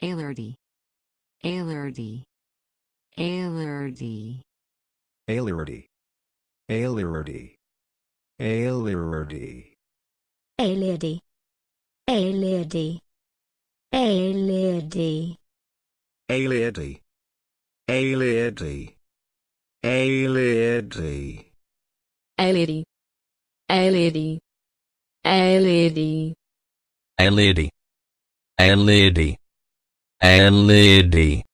Alerty. Alerty. Alerty. Alerty. Alerty. Alerty. Alerty. Alerty. Alerty. Alerty. Alerty. Alerty. Alerty. Alerty. Alerty. Alerty. Alerty and Liddy.